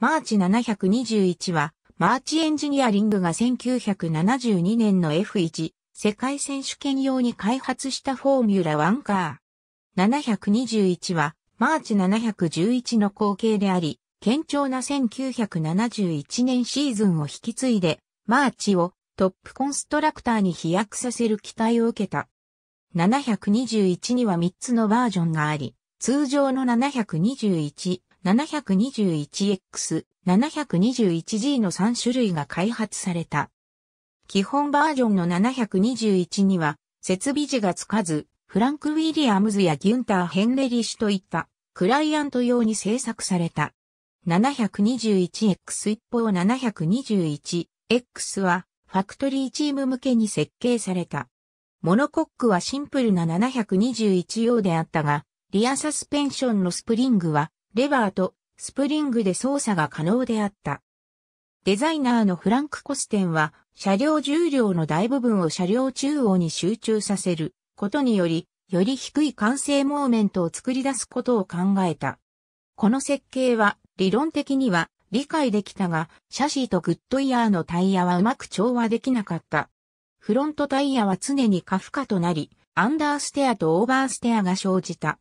マーチ721は、マーチエンジニアリングが1972年の F1 世界選手権用に開発したフォーミュラ1カー。721は、マーチ711の後継であり、堅調な1971年シーズンを引き継いで、マーチをトップコンストラクターに飛躍させる期待を受けた。721には3つのバージョンがあり、通常の721、721X、721G の3種類が開発された。基本バージョンの721には、設備時がつかず、フランク・ウィリアムズやギュンター・ヘンレリッシュといったクライアント用に制作された。721X 一方 721X はファクトリーチーム向けに設計された。モノコックはシンプルな721用であったが、リアサスペンションのスプリングはレバーとスプリングで操作が可能であった。デザイナーのフランク・コステンは、車両重量の大部分を車両中央に集中させることにより、より低い完成モーメントを作り出すことを考えた。この設計は、理論的には理解できたが、シャシーとグッドイヤーのタイヤはうまく調和できなかった。フロントタイヤは常に過負荷となり、アンダーステアとオーバーステアが生じた。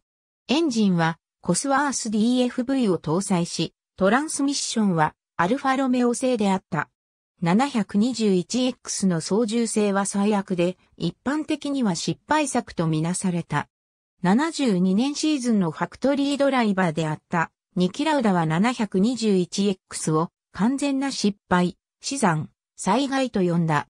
エンジンはコスワース DFV を搭載し、トランスミッションはアルファロメオ製であった。721X の操縦性は最悪で、一般的には失敗作とみなされた。72年シーズンのファクトリードライバーであった、ニキラウダは 721X を完全な失敗、死産、災害と呼んだ。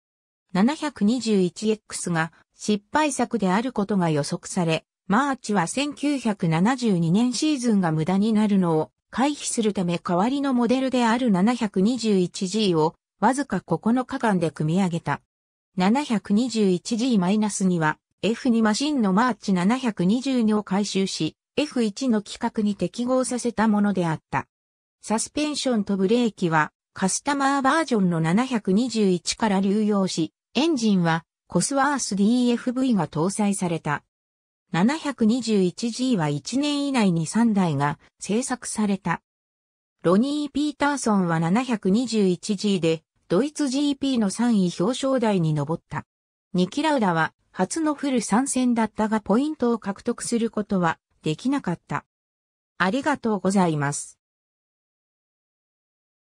721X が失敗作であることが予測され、マーチは1972年シーズンが無駄になるのを回避するため代わりのモデルである 721G をわずか9日間で組み上げた。721G-2 は F2 マシンのマーチ722を回収し F1 の規格に適合させたものであった。サスペンションとブレーキはカスタマーバージョンの721から流用し、エンジンはコスワース DFV が搭載された。721G は1年以内に3台が製作された。ロニー・ピーターソンは 721G でドイツ GP の3位表彰台に上った。ニキラウダは初のフル参戦だったがポイントを獲得することはできなかった。ありがとうございます。